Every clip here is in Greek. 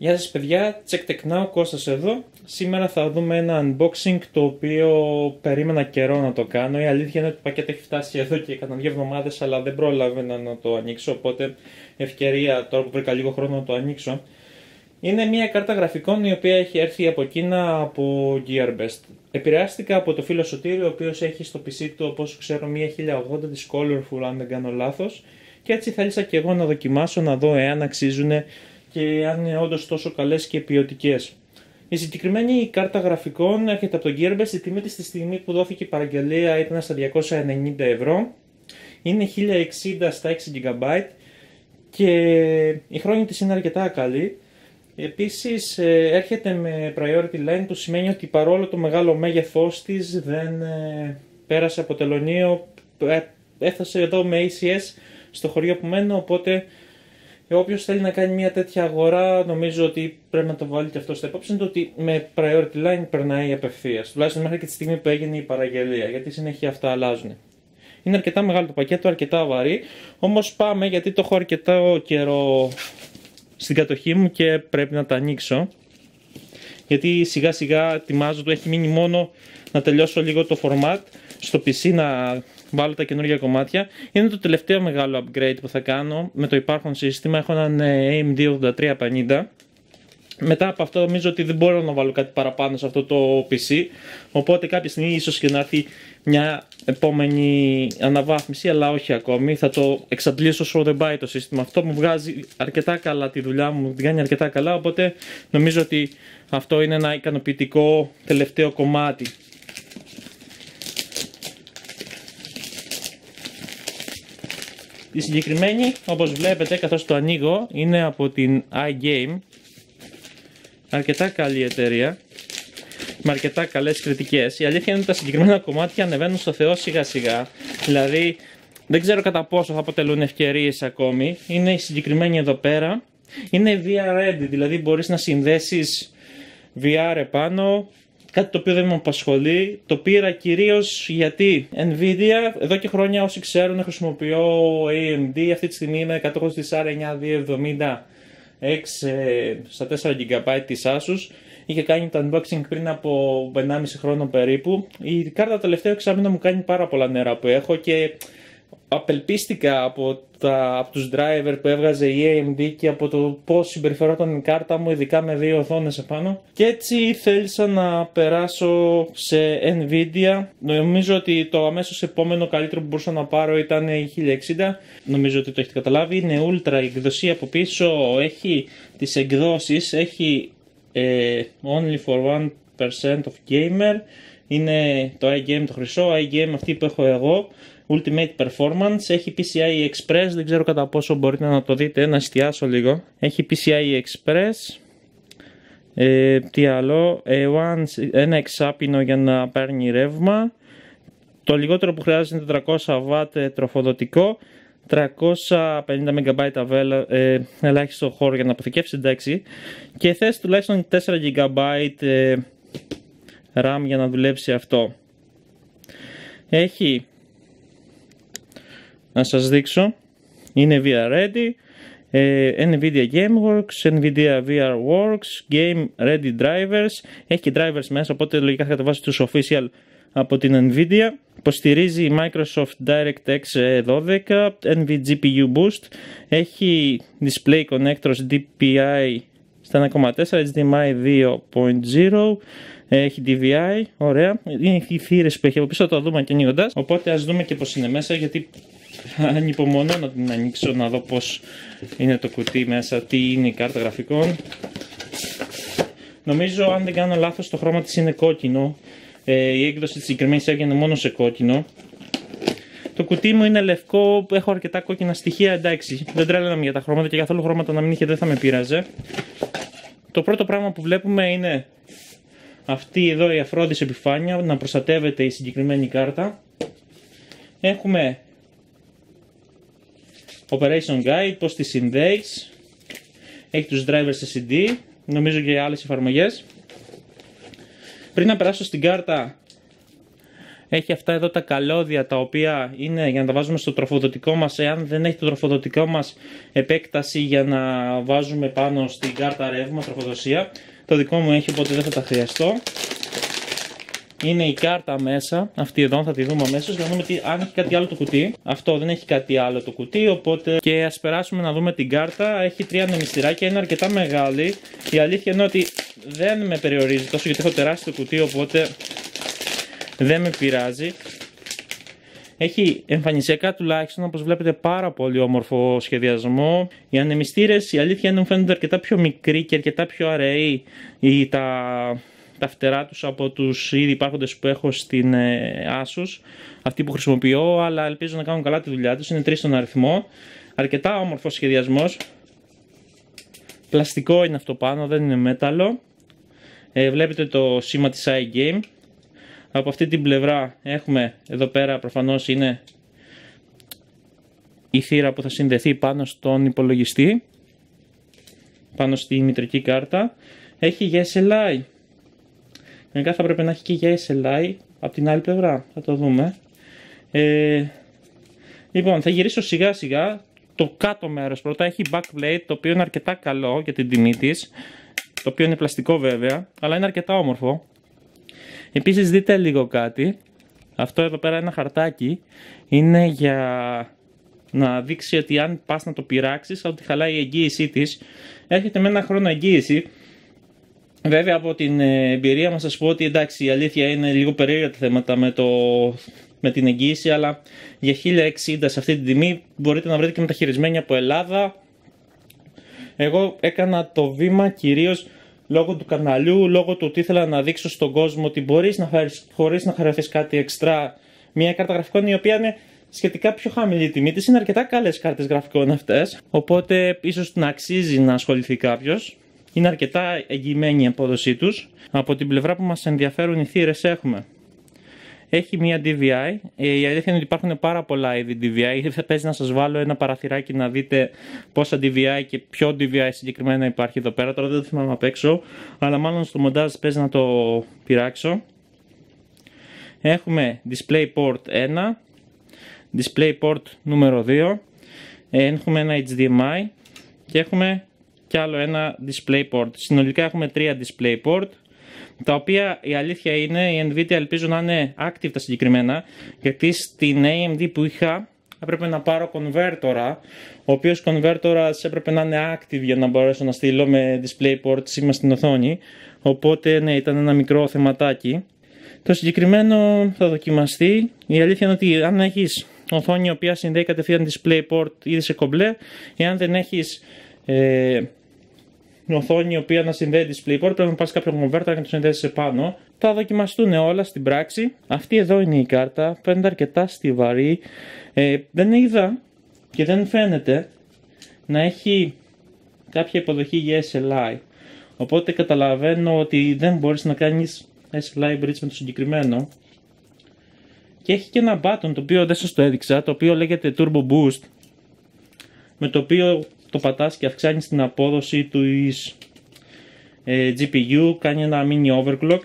Γεια σας παιδιά, check tech now, Κώστας εδώ. Σήμερα θα δούμε ένα unboxing το οποίο περίμενα καιρό να το κάνω. Η αλήθεια είναι ότι το πακέτο έχει φτάσει εδώ και κατά δύο εβδομάδες αλλά δεν πρόλαβαινα να το ανοίξω οπότε ευκαιρία τώρα που βρήκα λίγο χρόνο να το ανοίξω. Είναι μια κάρτα γραφικών η οποία έχει έρθει από Κίνα από Gearbest. Επηρεάστηκα από το φίλο Σωτήριο ο οποίος έχει στο PC του όπως ξέρω μια 1080 της Colorful αν δεν κάνω λάθος και έτσι θέλησα και εγώ να δοκιμάσω να δω εάν αξίζουν και αν είναι όντως τόσο καλές και ποιοτικές. Η συγκεκριμένη κάρτα γραφικών έρχεται από τον Gearbest. Η τιμή της στη στιγμή που δόθηκε η παραγγελία ήταν στα 290 ευρώ. Είναι 1060 στα 6 GB και η χρόνια της είναι αρκετά καλή. Επίσης ε, έρχεται με priority line που σημαίνει ότι παρόλο το μεγάλο μέγεθός της δεν ε, πέρασε από τελωνίο, ε, έφτασε εδώ με ACS στο χωριό που μένω οπότε ε, Όποιος θέλει να κάνει μια τέτοια αγορά, νομίζω ότι πρέπει να το βάλει και αυτό στα υπόψη είναι το ότι με priority line περνάει απευθείας. Τουλάχιστον μέχρι και τη στιγμή που έγινε η παραγγελία, γιατί συνέχεια αυτά αλλάζουν. Είναι αρκετά μεγάλο το πακέτο, αρκετά βαρύ. Όμως πάμε γιατί το έχω αρκετά καιρό στην κατοχή μου και πρέπει να το ανοίξω. Γιατί σιγά σιγά ετοιμάζω, το έχει μείνει μόνο να τελειώσω λίγο το format στο PC να βάλω τα καινούργια κομμάτια. Είναι το τελευταίο μεγάλο upgrade που θα κάνω με το υπάρχον σύστημα. Έχω έναν ε, AMD 8350. Μετά από αυτό νομίζω ότι δεν μπορώ να βάλω κάτι παραπάνω σε αυτό το PC οπότε κάποια στιγμή ίσως και να έρθει μια επόμενη αναβάθμιση αλλά όχι ακόμη θα το εξαντλήσω όσο δεν πάει το σύστημα αυτό μου βγάζει αρκετά καλά τη δουλειά μου την κάνει αρκετά καλά οπότε νομίζω ότι αυτό είναι ένα ικανοποιητικό τελευταίο κομμάτι Η συγκεκριμένη, όπως βλέπετε, καθώς το ανοίγω, είναι από την iGame. Αρκετά καλή εταιρεία. Με αρκετά καλές κριτικές. Η αλήθεια είναι ότι τα συγκεκριμένα κομμάτια ανεβαίνουν στο Θεό σιγά σιγά. Δηλαδή, δεν ξέρω κατά πόσο θα αποτελούν ευκαιρίες ακόμη. Είναι η συγκεκριμένη εδώ πέρα. Είναι VR ready, δηλαδή μπορείς να συνδέσεις VR επάνω, κάτι το οποίο δεν με απασχολεί. Το πήρα κυρίως γιατί Nvidia εδώ και χρόνια όσοι ξέρουν χρησιμοποιώ AMD. Αυτή τη στιγμή είναι 120 R9270 x ε, στα 4 GB της Asus. Είχε κάνει το unboxing πριν από 1,5 χρόνο περίπου. Η κάρτα τελευταίο εξάμεινο μου κάνει πάρα πολλά νερά που έχω και απελπίστηκα από, τα, από τους driver που έβγαζε η AMD και από το πώς συμπεριφερόταν η κάρτα μου, ειδικά με δύο οθόνες επάνω. Και έτσι θέλησα να περάσω σε Nvidia. Νομίζω ότι το αμέσως επόμενο καλύτερο που μπορούσα να πάρω ήταν η 1060. Νομίζω ότι το έχετε καταλάβει. Είναι ultra η εκδοσή από πίσω, έχει τις εκδόσεις, έχει ε, only for 1% of gamer είναι το IGM το χρυσό, IGM αυτή που έχω εγώ, Ultimate Performance, έχει PCI Express, δεν ξέρω κατά πόσο μπορείτε να το δείτε, να εστιάσω λίγο. Έχει PCI Express, ε, τι άλλο, ε, one, ένα εξάπινο για να παίρνει ρεύμα, το λιγότερο που χρειάζεται είναι 400 W ε, τροφοδοτικό, 350 MB αβέλα, ε, ελάχιστο χώρο για να αποθηκεύσει εντάξει και θες τουλάχιστον 4 GB ε, RAM για να δουλέψει αυτό. Έχει, να σας δείξω, είναι VR Ready, NVIDIA GameWorks, NVIDIA VR Works, Game Ready Drivers, έχει drivers μέσα οπότε λογικά θα κατεβάσει τους official από την NVIDIA. Υποστηρίζει Microsoft DirectX 12, NVGPU Boost, έχει Display Connectors DPI στα 1.4, HDMI 2.0, έχει DVI, ωραία. Είναι οι θύρες που έχει από πίσω, το δούμε και ανοίγοντα. Οπότε ας δούμε και πώς είναι μέσα, γιατί ανυπομονώ να την ανοίξω, να δω πώς είναι το κουτί μέσα, τι είναι η κάρτα γραφικών. Νομίζω, αν δεν κάνω λάθος το χρώμα της είναι κόκκινο. Ε, η έκδοση της συγκεκριμένης έβγαινε μόνο σε κόκκινο. Το κουτί μου είναι λευκό, έχω αρκετά κόκκινα στοιχεία, εντάξει. Δεν τρέλαμε για τα χρώματα και καθόλου χρώματα να μην είχε δεν θα με πείραζε. Το πρώτο πράγμα που βλέπουμε είναι αυτή εδώ η αφρόδης επιφάνεια, να προστατεύεται η συγκεκριμένη κάρτα. Έχουμε Operation Guide, πώς τη συνδέεις. Έχει τους drivers σε CD, e νομίζω και άλλες εφαρμογές. Πριν να περάσω στην κάρτα, έχει αυτά εδώ τα καλώδια τα οποία είναι για να τα βάζουμε στο τροφοδοτικό μας εάν δεν έχει το τροφοδοτικό μας επέκταση για να βάζουμε πάνω στην κάρτα ρεύμα τροφοδοσία το δικό μου έχει οπότε δεν θα τα χρειαστώ είναι η κάρτα μέσα, αυτή εδώ θα τη δούμε αμέσως για να δούμε τι, αν έχει κάτι άλλο το κουτί αυτό δεν έχει κάτι άλλο το κουτί οπότε και ας περάσουμε να δούμε την κάρτα έχει τρία και είναι αρκετά μεγάλη η αλήθεια είναι ότι δεν με περιορίζει τόσο γιατί έχω τεράστιο κουτί οπότε δεν με πειράζει. Έχει εμφανισιακά τουλάχιστον, όπως βλέπετε, πάρα πολύ όμορφο σχεδιασμό. Οι ανεμιστήρες, η αλήθεια είναι, μου φαίνονται αρκετά πιο μικροί και αρκετά πιο αραιοί ή τα, τα φτερά τους από τους ήδη υπάρχοντες που έχω στην ε, Asus, αυτοί που χρησιμοποιώ, αλλά ελπίζω να κάνουν καλά τη δουλειά τους, είναι τρεις στον αριθμό. Αρκετά όμορφος σχεδιασμός. Πλαστικό είναι αυτό πάνω, δεν είναι μέταλλο. Ε, βλέπετε το σήμα της iGame από αυτή την πλευρά έχουμε εδώ πέρα προφανώς είναι η θύρα που θα συνδεθεί πάνω στον υπολογιστή, πάνω στη μητρική κάρτα. Έχει SLI, Γενικά θα πρέπει να έχει και SLI από την άλλη πλευρά. Θα το δούμε. Ε, λοιπόν, θα γυρίσω σιγά σιγά. Το κάτω μέρος πρώτα έχει backplate, το οποίο είναι αρκετά καλό για την τιμή της. Το οποίο είναι πλαστικό βέβαια, αλλά είναι αρκετά όμορφο. Επίσης δείτε λίγο κάτι. Αυτό εδώ πέρα ένα χαρτάκι είναι για να δείξει ότι αν πας να το πειράξεις, ότι χαλάει η εγγύησή της. Έρχεται με ένα χρόνο εγγύηση. Βέβαια από την ε, εμπειρία μας σας πω ότι εντάξει η αλήθεια είναι λίγο περίεργα τα θέματα με, το, με την εγγύηση αλλά για 1060 σε αυτή την τιμή μπορείτε να βρείτε και μεταχειρισμένη από Ελλάδα. Εγώ έκανα το βήμα κυρίως λόγω του καναλιού, λόγω του ότι ήθελα να δείξω στον κόσμο ότι μπορείς να φέρεις χωρίς να χαρευτεί κάτι εξτρά μια κάρτα γραφικών η οποία είναι σχετικά πιο χαμηλή τιμή της. Είναι αρκετά καλές κάρτες γραφικών αυτές. Οπότε ίσως να αξίζει να ασχοληθεί κάποιος. Είναι αρκετά εγγυημένη η απόδοσή τους. Από την πλευρά που μας ενδιαφέρουν οι θύρες έχουμε έχει μία DVI. Ε, η αλήθεια είναι ότι υπάρχουν πάρα πολλά είδη DVI. Θα παίζει να σας βάλω ένα παραθυράκι να δείτε πόσα DVI και ποιο DVI συγκεκριμένα υπάρχει εδώ πέρα. Τώρα δεν το θυμάμαι απ' έξω, αλλά μάλλον στο μοντάζ παίζει να το πειράξω. Έχουμε DisplayPort 1, DisplayPort νούμερο 2, ε, έχουμε ένα HDMI και έχουμε κι άλλο ένα DisplayPort. Συνολικά έχουμε τρία DisplayPort τα οποία η αλήθεια είναι η Nvidia ελπίζω να είναι active τα συγκεκριμένα, γιατί στην AMD που είχα έπρεπε να πάρω κονβέρτορα, ο οποίος κονβέρτορας έπρεπε να είναι active για να μπορέσω να στείλω με port σήμα στην οθόνη. Οπότε ναι, ήταν ένα μικρό θεματάκι. Το συγκεκριμένο θα δοκιμαστεί. Η αλήθεια είναι ότι αν έχεις οθόνη η οποία συνδέει κατευθείαν DisplayPort ήδη σε κομπλέ, εάν δεν έχεις ε, την οθόνη η οποία να συνδέει DisplayPort. Πρέπει να πας κάποιο κομβέρτα και να το συνδέσεις επάνω. Θα δοκιμαστούν όλα στην πράξη. Αυτή εδώ είναι η κάρτα. Φαίνεται αρκετά στιβαρή. Ε, δεν είδα και δεν φαίνεται να έχει κάποια υποδοχή για SLI. Οπότε καταλαβαίνω ότι δεν μπορείς να κάνεις SLI bridge με το συγκεκριμένο. Και έχει και ένα button το οποίο δεν σας το έδειξα, το οποίο λέγεται Turbo Boost. Με το οποίο το πατάς και αυξάνεις την απόδοση του ε, GPU, κάνει ένα mini overclock.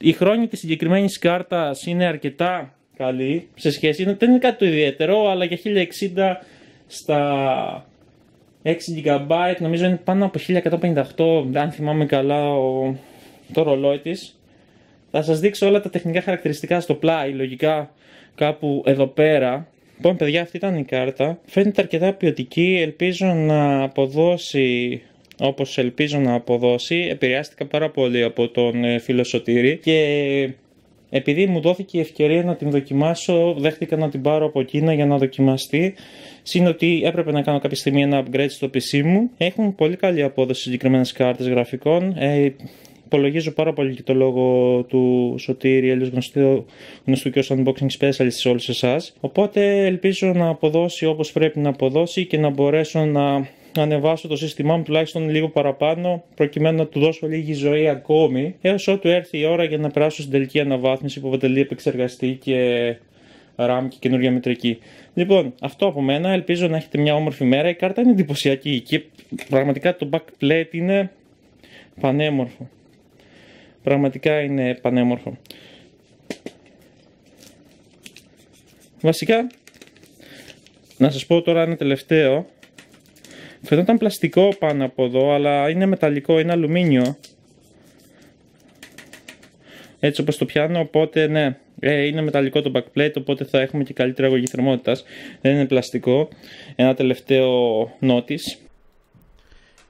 Η χρόνη της συγκεκριμένης κάρτας είναι αρκετά καλή σε σχέση, δεν είναι κάτι το ιδιαίτερο, αλλά για 1060 στα 6 GB νομίζω είναι πάνω από 1158, αν θυμάμαι καλά το ρολόι της. Θα σας δείξω όλα τα τεχνικά χαρακτηριστικά στο πλάι, λογικά κάπου εδώ πέρα Λοιπόν, παιδιά, αυτή ήταν η κάρτα. Φαίνεται αρκετά ποιοτική. Ελπίζω να αποδώσει όπως ελπίζω να αποδώσει. Επηρεάστηκα πάρα πολύ από τον ε, φίλο και επειδή μου δόθηκε η ευκαιρία να την δοκιμάσω, δέχτηκα να την πάρω από Κίνα για να δοκιμαστεί. Συν έπρεπε να κάνω κάποια στιγμή ένα upgrade στο PC μου. Έχουν πολύ καλή απόδοση συγκεκριμένες κάρτες γραφικών. Ε, υπολογίζω πάρα πολύ και το λόγο του Σωτήρη, αλλιώ γνωστού, γνωστού και ως unboxing specialist σε όλους εσάς. Οπότε ελπίζω να αποδώσει όπως πρέπει να αποδώσει και να μπορέσω να ανεβάσω το σύστημά μου τουλάχιστον λίγο παραπάνω, προκειμένου να του δώσω λίγη ζωή ακόμη, έως ότου έρθει η ώρα για να περάσω στην τελική αναβάθμιση που αποτελεί επεξεργαστή και RAM και καινούργια μετρική. Λοιπόν, αυτό από μένα. Ελπίζω να έχετε μια όμορφη μέρα. Η κάρτα είναι εντυπωσιακή και πραγματικά το backplate είναι πανέμορφο. Πραγματικά είναι πανέμορφο. Βασικά, να σας πω τώρα ένα τελευταίο. Φαινόταν πλαστικό πάνω από εδώ, αλλά είναι μεταλλικό, είναι αλουμίνιο. Έτσι όπως το πιάνω, οπότε ναι, ε, είναι μεταλλικό το backplate, οπότε θα έχουμε και καλύτερη αγωγή θερμότητας. Δεν είναι πλαστικό. Ένα τελευταίο νότις.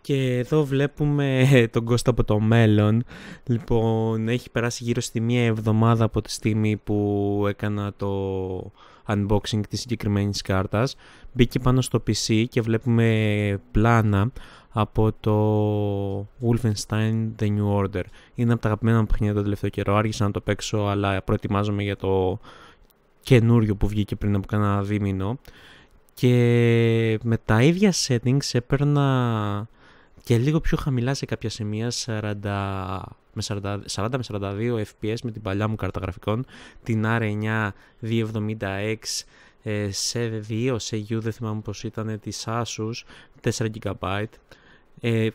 Και εδώ βλέπουμε τον Κώστα από το μέλλον. Λοιπόν, έχει περάσει γύρω στη μία εβδομάδα από τη στιγμή που έκανα το unboxing της συγκεκριμένης κάρτας. Μπήκε πάνω στο PC και βλέπουμε πλάνα από το Wolfenstein The New Order. Είναι από τα αγαπημένα μου παιχνίδια το τελευταίο καιρό. Άργησα να το παίξω, αλλά προετοιμάζομαι για το καινούριο που βγήκε πριν από κάνα δίμηνο. Και με τα ίδια settings έπαιρνα και λίγο πιο χαμηλά σε κάποια σημεία 40 με 40, 40 με 42 fps με την παλιά μου κάρτα την R9 270X ε, σε 2 σε U δεν θυμάμαι πως ήταν της Asus 4 GB ε,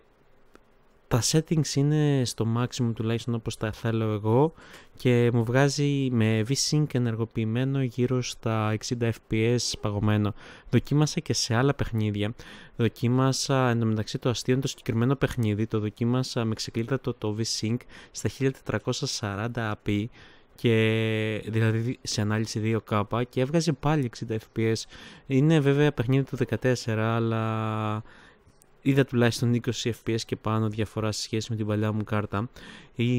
τα settings είναι στο maximum τουλάχιστον όπως τα θέλω εγώ και μου βγάζει με v-sync ενεργοποιημένο γύρω στα 60 fps παγωμένο. Δοκίμασα και σε άλλα παιχνίδια. Δοκίμασα εντωμεταξύ το αστείο το συγκεκριμένο παιχνίδι, το δοκίμασα με ξεκλείδατο το v-sync στα 1440p και δηλαδή σε ανάλυση 2K και έβγαζε πάλι 60 fps. Είναι βέβαια παιχνίδι του 14 αλλά είδα τουλάχιστον 20 FPS και πάνω διαφορά σε σχέση με την παλιά μου κάρτα. Οι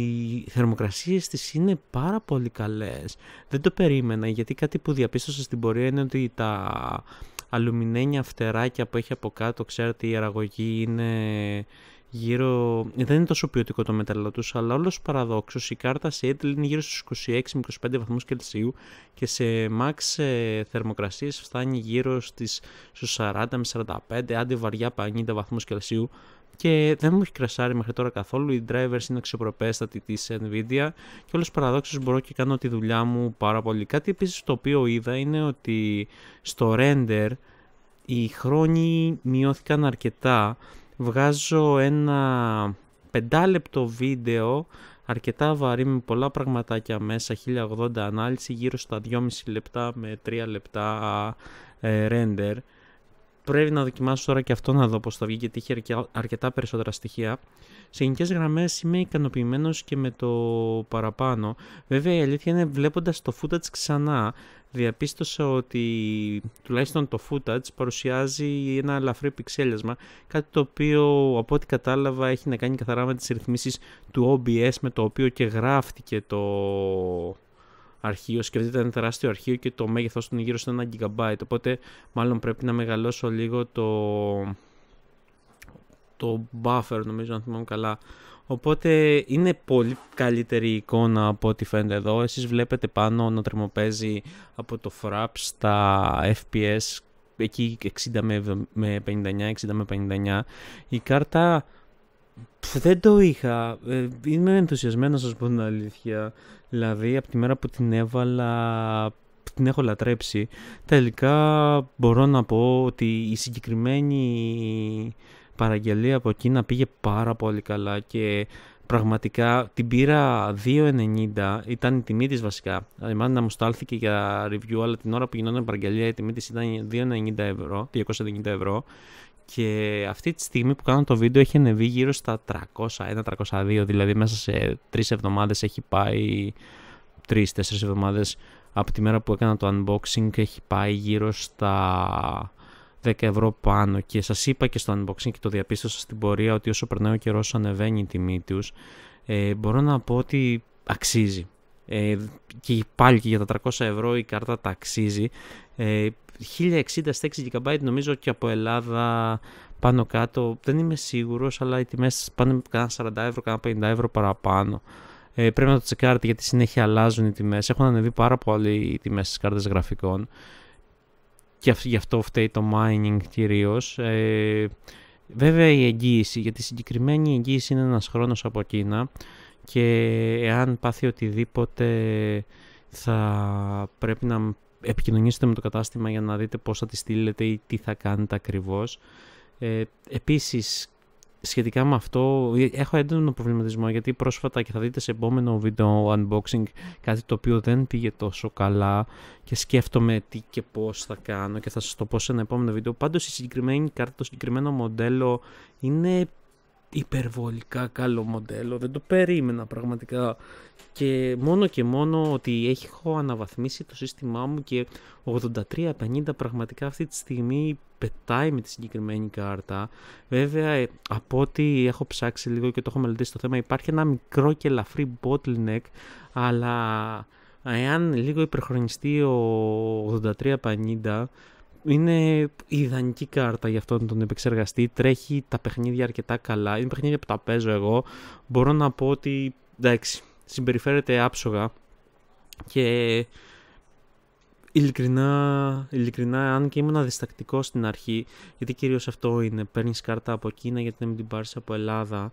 θερμοκρασίες της είναι πάρα πολύ καλές. Δεν το περίμενα γιατί κάτι που διαπίστωσα στην πορεία είναι ότι τα αλουμινένια φτεράκια που έχει από κάτω, ξέρετε η αραγωγή είναι γύρω... δεν είναι τόσο ποιοτικό το μέταλλο τους, αλλά όλος παραδόξω η κάρτα σε Seattle είναι γύρω στους 26 25 βαθμούς Κελσίου και σε max ε, θερμοκρασίες φτάνει γύρω στις, 40 με 45, άντε βαριά 50 βαθμούς Κελσίου και δεν μου έχει κρασάρει μέχρι τώρα καθόλου, οι drivers είναι αξιοπροπέστατοι της Nvidia και όλος παραδόξω μπορώ και κάνω τη δουλειά μου πάρα πολύ. Κάτι επίσης το οποίο είδα είναι ότι στο render οι χρόνοι μειώθηκαν αρκετά βγάζω ένα πεντάλεπτο βίντεο αρκετά βαρύ με πολλά πραγματάκια μέσα 1080 ανάλυση γύρω στα 2,5 λεπτά με 3 λεπτά ε, render Πρέπει να δοκιμάσω τώρα και αυτό να δω πώς θα βγει, γιατί είχε αρκετά περισσότερα στοιχεία. Σε γενικές γραμμές είμαι ικανοποιημένος και με το παραπάνω. Βέβαια, η αλήθεια είναι βλέποντας το footage ξανά, διαπίστωσα ότι τουλάχιστον το footage παρουσιάζει ένα ελαφρύ πιξέλιασμα. Κάτι το οποίο από ό,τι κατάλαβα έχει να κάνει καθαρά με τις ρυθμίσεις του OBS με το οποίο και γράφτηκε το αρχείο. Σκεφτείτε ένα τεράστιο αρχείο και το μέγεθό του είναι γύρω στο 1 GB. Οπότε, μάλλον πρέπει να μεγαλώσω λίγο το, το buffer, νομίζω, αν θυμάμαι καλά. Οπότε είναι πολύ καλύτερη εικόνα από ό,τι φαίνεται εδώ. Εσείς βλέπετε πάνω να τρεμοπαίζει από το FRAP στα FPS εκεί 60 με 59, 60 με 59. Η κάρτα δεν το είχα. Ε, είμαι ενθουσιασμένος, να σα πω την αλήθεια. Δηλαδή, από τη μέρα που την έβαλα, την έχω λατρέψει, τελικά μπορώ να πω ότι η συγκεκριμένη παραγγελία από εκείνα πήγε πάρα πολύ καλά και πραγματικά την πήρα 2,90 ήταν η τιμή της βασικά εμένα να μου στάλθηκε για review αλλά την ώρα που γινόταν η παραγγελία η τιμή της ήταν 2,90 ευρώ 290 ευρώ και αυτή τη στιγμή που κάνω το βίντεο έχει ανεβεί γύρω στα 301-302, δηλαδή μέσα σε τρεις εβδομάδες έχει πάει, τρεις-τέσσερις εβδομάδες από τη μέρα που έκανα το unboxing έχει πάει γύρω στα 10 ευρώ πάνω και σας είπα και στο unboxing και το διαπίστωσα στην πορεία ότι όσο περνάει ο καιρός ανεβαίνει η τιμή τους ε, μπορώ να πω ότι αξίζει ε, και πάλι και για τα 300 ευρώ η κάρτα τα αξίζει ε, 1060 στα 6 GB νομίζω και από Ελλάδα πάνω κάτω. Δεν είμαι σίγουρος, αλλά οι τιμές πάνε κανένα 40 ευρώ, κανένα 50 ευρώ παραπάνω. Ε, πρέπει να το τσεκάρετε γιατί συνέχεια αλλάζουν οι τιμές. Έχουν ανεβεί πάρα πολύ οι τιμές στις κάρτες γραφικών. Και γι' αυτό φταίει το mining κυρίως. Ε, βέβαια η εγγύηση, γιατί η συγκεκριμένη εγγύηση είναι ένας χρόνος από Κίνα και εάν πάθει οτιδήποτε θα πρέπει να επικοινωνήσετε με το κατάστημα για να δείτε πώς θα τη στείλετε ή τι θα κάνετε ακριβώς. Ε, επίσης, σχετικά με αυτό, έχω έντονο προβληματισμό γιατί πρόσφατα και θα δείτε σε επόμενο βίντεο unboxing κάτι το οποίο δεν πήγε τόσο καλά και σκέφτομαι τι και πώς θα κάνω και θα σας το πω σε ένα επόμενο βίντεο. Πάντως η συγκεκριμένη κάρτα, το συγκεκριμένο μοντέλο είναι υπερβολικά καλό μοντέλο, δεν το περίμενα πραγματικά και μόνο και μόνο ότι έχω αναβαθμίσει το σύστημά μου και 83-50 πραγματικά αυτή τη στιγμή πετάει με τη συγκεκριμένη κάρτα. Βέβαια ε, από ό,τι έχω ψάξει λίγο και το έχω μελετήσει το θέμα υπάρχει ένα μικρό και ελαφρύ bottleneck αλλά εάν λίγο υπερχρονιστεί ο 83 είναι η ιδανική κάρτα για αυτόν τον επεξεργαστή. Τρέχει τα παιχνίδια αρκετά καλά. Είναι παιχνίδια που τα παίζω εγώ. Μπορώ να πω ότι εντάξει, συμπεριφέρεται άψογα και ειλικρινά, ειλικρινά αν και ήμουν διστακτικό στην αρχή, γιατί κυρίως αυτό είναι. Παίρνεις κάρτα από Κίνα γιατί να μην την πάρεις από Ελλάδα.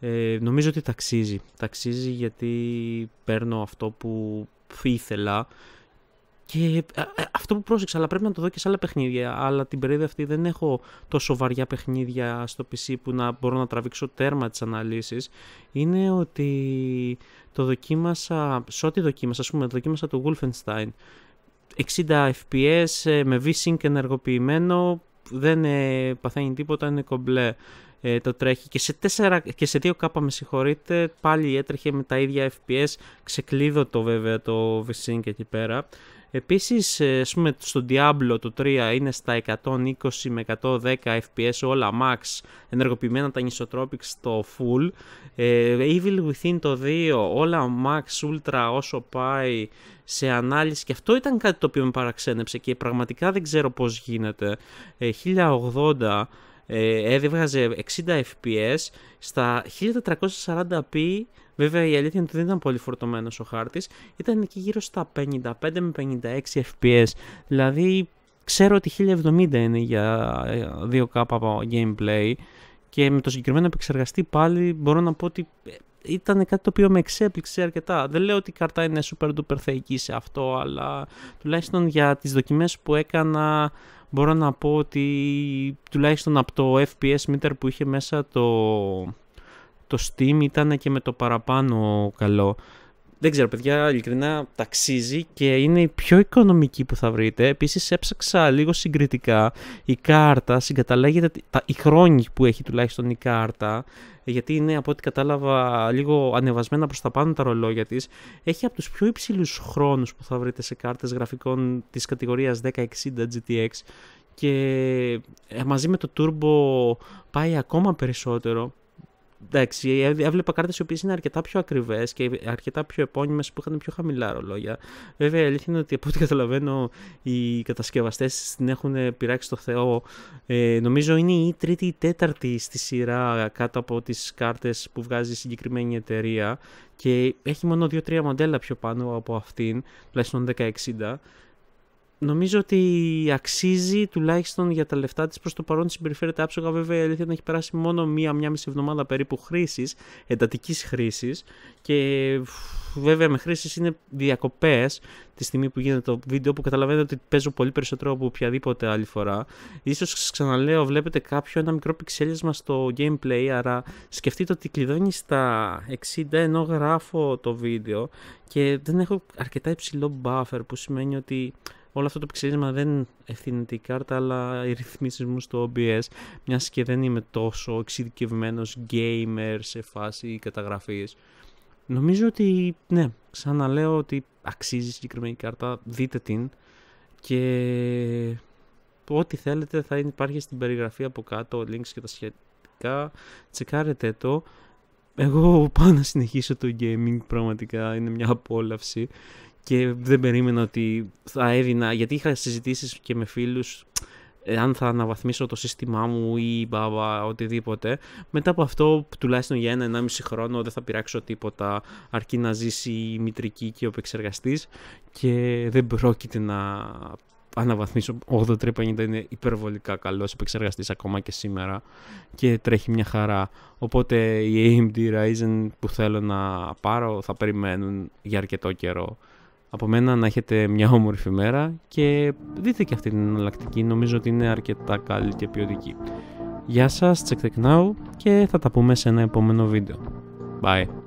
Ε, νομίζω ότι ταξίζει. Ταξίζει γιατί παίρνω αυτό που ήθελα και ε, ε, αυτό που πρόσεξα, αλλά πρέπει να το δω και σε άλλα παιχνίδια. Αλλά την περίοδο αυτή δεν έχω τόσο βαριά παιχνίδια στο PC που να μπορώ να τραβήξω τέρμα τις αναλύσεις. Είναι ότι το δοκίμασα, σε ό,τι δοκίμασα, ας πούμε, το δοκίμασα το Wolfenstein. 60 FPS ε, με V-Sync ενεργοποιημένο, δεν παθαίνει τίποτα, είναι κομπλέ το τρέχει. Και σε, 4, και σε 2K, με συγχωρείτε, πάλι έτρεχε με τα ίδια FPS, ξεκλείδωτο βέβαια το V-Sync εκεί πέρα. Επίσης, ε, ας πούμε, στο Diablo το 3 είναι στα 120 με 110 FPS όλα max, ενεργοποιημένα τα νησοτρόπικ στο full. Ε, Evil Within το 2 όλα max ultra όσο πάει σε ανάλυση και αυτό ήταν κάτι το οποίο με παραξένεψε και πραγματικά δεν ξέρω πώς γίνεται. 1080 ε, ε, 60 fps στα 1440p βέβαια η αλήθεια είναι ότι δεν ήταν πολύ φορτωμένος ο χάρτης ήταν εκεί γύρω στα 55 με 56 fps δηλαδή ξέρω ότι 1070 είναι για 2K ε, gameplay και με το συγκεκριμένο επεξεργαστή πάλι μπορώ να πω ότι ε, ήταν κάτι το οποίο με εξέπληξε αρκετά. Δεν λέω ότι η κάρτα είναι super duper θεϊκή σε αυτό, αλλά τουλάχιστον για τις δοκιμές που έκανα μπορώ να πω ότι τουλάχιστον από το FPS meter που είχε μέσα το, το Steam ήταν και με το παραπάνω καλό. Δεν ξέρω, παιδιά, ειλικρινά ταξίζει και είναι η πιο οικονομική που θα βρείτε. Επίσης, έψαξα λίγο συγκριτικά. Η κάρτα συγκαταλέγεται. Τα, χρόνια που έχει τουλάχιστον η κάρτα, γιατί είναι από ό,τι κατάλαβα λίγο ανεβασμένα προς τα πάνω τα ρολόγια της, έχει από τους πιο υψηλούς χρόνους που θα βρείτε σε κάρτες γραφικών της κατηγορίας 1060 GTX και ε, μαζί με το Turbo πάει ακόμα περισσότερο εντάξει, ε, ε, έβλεπα κάρτες οι οποίες είναι αρκετά πιο ακριβές και αρκετά πιο επώνυμες που είχαν πιο χαμηλά ρολόγια. Βέβαια, η αλήθεια είναι ότι από ό,τι καταλαβαίνω οι κατασκευαστές την έχουν πειράξει το Θεό. Ε, νομίζω είναι η τρίτη ή τέταρτη στη σειρά κάτω από τις κάρτες που βγάζει η συγκεκριμένη εταιρεία και έχει μόνο δύο-τρία μοντέλα πιο πάνω από αυτήν, τουλάχιστον 1060 νομίζω ότι αξίζει τουλάχιστον για τα λεφτά της προς το παρόν συμπεριφέρεται άψογα. Βέβαια, η αλήθεια είναι έχει περάσει μόνο μία-μία μισή εβδομάδα περίπου χρήσης, εντατικής χρήσης. Και βέβαια, με χρήση είναι διακοπές τη στιγμή που γίνεται το βίντεο που καταλαβαίνετε ότι παίζω πολύ περισσότερο από οποιαδήποτε άλλη φορά. σω ξαναλέω, βλέπετε κάποιο ένα μικρό πιξέλισμα στο gameplay, άρα σκεφτείτε ότι κλειδώνει στα 60 ενώ γράφω το βίντεο και δεν έχω αρκετά υψηλό buffer που σημαίνει ότι όλο αυτό το πιξελίσμα δεν ευθύνεται η κάρτα, αλλά οι ρυθμίσεις μου στο OBS, μιας και δεν είμαι τόσο εξειδικευμένος gamer σε φάση καταγραφής. Νομίζω ότι, ναι, ξαναλέω ότι αξίζει η συγκεκριμένη κάρτα, δείτε την και ό,τι θέλετε θα υπάρχει στην περιγραφή από κάτω, links και τα σχετικά, τσεκάρετε το. Εγώ πάω να συνεχίσω το gaming, πραγματικά είναι μια απόλαυση και δεν περίμενα ότι θα έδινα, γιατί είχα συζητήσεις και με φίλους ε, αν θα αναβαθμίσω το σύστημά μου ή μπαμπα, οτιδήποτε. Μετά από αυτό, τουλάχιστον για ένα-ενάμιση χρόνο δεν θα πειράξω τίποτα, αρκεί να ζήσει η μητρική και ο επεξεργαστής και δεν πρόκειται να αναβαθμίσω. 8350 είναι υπερβολικά καλός επεξεργαστής ακόμα και σήμερα και τρέχει μια χαρά. Οπότε οι AMD Ryzen που θέλω να πάρω θα περιμένουν για αρκετό καιρό από μένα να έχετε μια όμορφη μέρα και δείτε και αυτή την εναλλακτική, νομίζω ότι είναι αρκετά καλή και ποιοτική. Γεια σας, check the now και θα τα πούμε σε ένα επόμενο βίντεο. Bye!